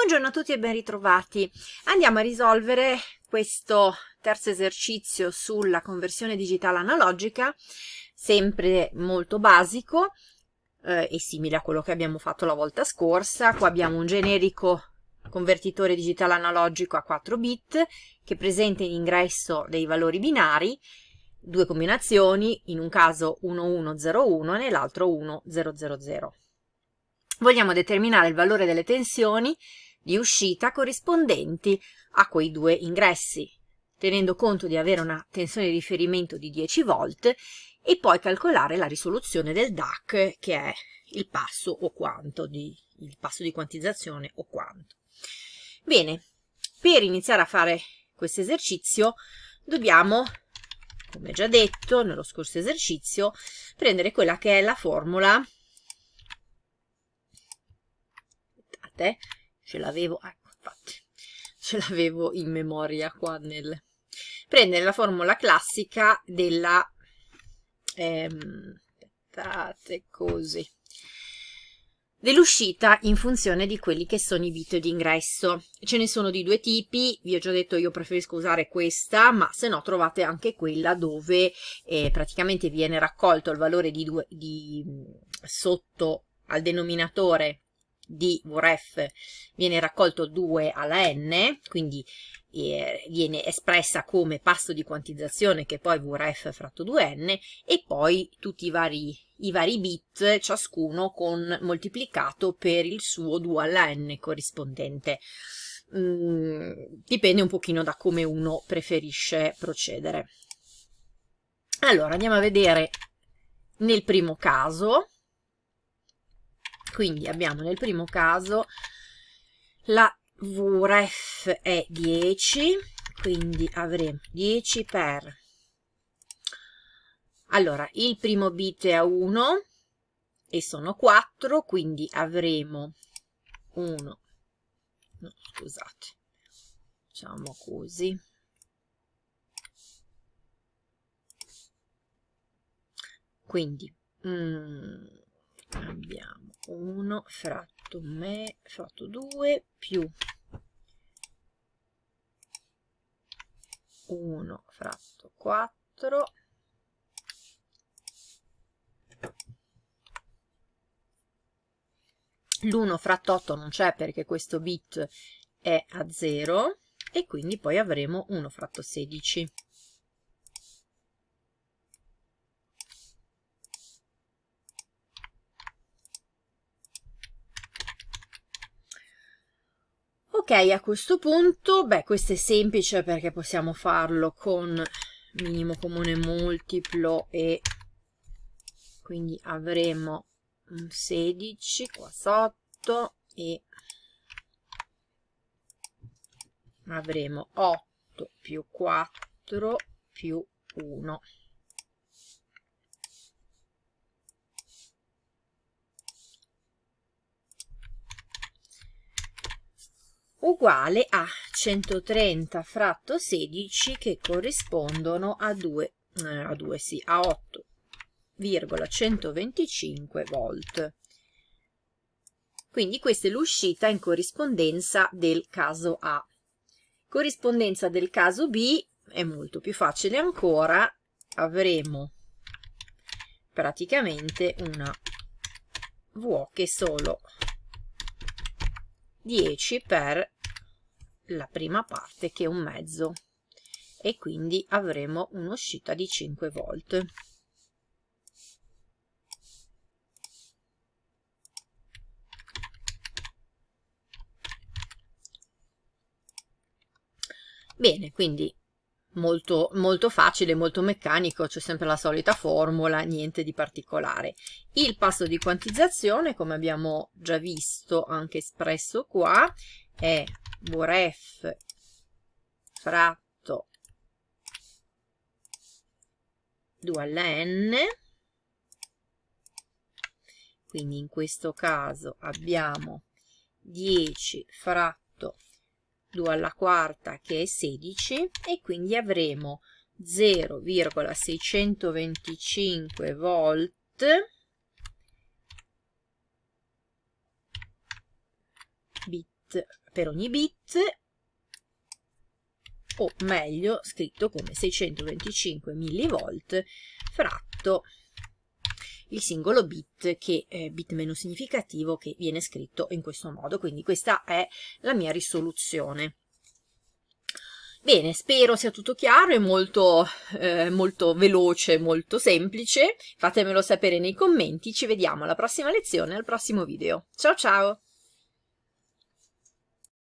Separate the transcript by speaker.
Speaker 1: Buongiorno a tutti e ben ritrovati. Andiamo a risolvere questo terzo esercizio sulla conversione digitale analogica, sempre molto basico eh, e simile a quello che abbiamo fatto la volta scorsa. Qua abbiamo un generico convertitore digitale analogico a 4 bit che presenta in ingresso dei valori binari, due combinazioni, in un caso 1101 e nell'altro 1000. Vogliamo determinare il valore delle tensioni di uscita corrispondenti a quei due ingressi, tenendo conto di avere una tensione di riferimento di 10 volt e poi calcolare la risoluzione del DAC che è il passo o quanto di, il passo di quantizzazione o quanto. Bene, per iniziare a fare questo esercizio dobbiamo, come già detto nello scorso esercizio, prendere quella che è la formula aspettate, ce l'avevo, ecco, infatti, ce l'avevo in memoria qua nel... Prendere la formula classica della... Ehm, aspettate così dell'uscita in funzione di quelli che sono i bit di ingresso. Ce ne sono di due tipi, vi ho già detto io preferisco usare questa, ma se no trovate anche quella dove eh, praticamente viene raccolto il valore di, due, di sotto al denominatore di VRF viene raccolto 2 alla n, quindi eh, viene espressa come passo di quantizzazione che poi VRF fratto 2n e poi tutti i vari, i vari bit ciascuno con, moltiplicato per il suo 2 alla n corrispondente. Mm, dipende un pochino da come uno preferisce procedere. Allora andiamo a vedere nel primo caso quindi abbiamo nel primo caso la VREF è 10, quindi avremo 10 per... Allora, il primo bit è a 1 e sono 4, quindi avremo 1, no, scusate, facciamo così. Quindi, mm, abbiamo 1 fratto me fratto 2 più 1 fratto 4 l'1 fratto 8 non c'è perché questo bit è a 0 e quindi poi avremo 1 fratto 16 Ok, a questo punto, beh, questo è semplice perché possiamo farlo con minimo comune multiplo e quindi avremo un 16 qua sotto e avremo 8 più 4 più 1 uguale a 130 fratto 16 che corrispondono a 2, eh, a 2 sì, a 8,125 volt. Quindi questa è l'uscita in corrispondenza del caso A. Corrispondenza del caso B è molto più facile ancora, avremo praticamente una V che è solo 10 per la prima parte che un mezzo e quindi avremo un'uscita di 5 volt bene quindi molto, molto facile, molto meccanico, c'è sempre la solita formula, niente di particolare. Il passo di quantizzazione, come abbiamo già visto anche espresso qua, è boref fratto 2 alla n, quindi in questo caso abbiamo 10 fratto 2 alla quarta che è 16 e quindi avremo 0,625 volt bit per ogni bit o meglio scritto come 625 millivolt fratto il singolo bit che è eh, bit meno significativo che viene scritto in questo modo quindi questa è la mia risoluzione Bene, spero sia tutto chiaro, è molto, eh, molto veloce, molto semplice, fatemelo sapere nei commenti, ci vediamo alla prossima lezione, al prossimo video. Ciao ciao!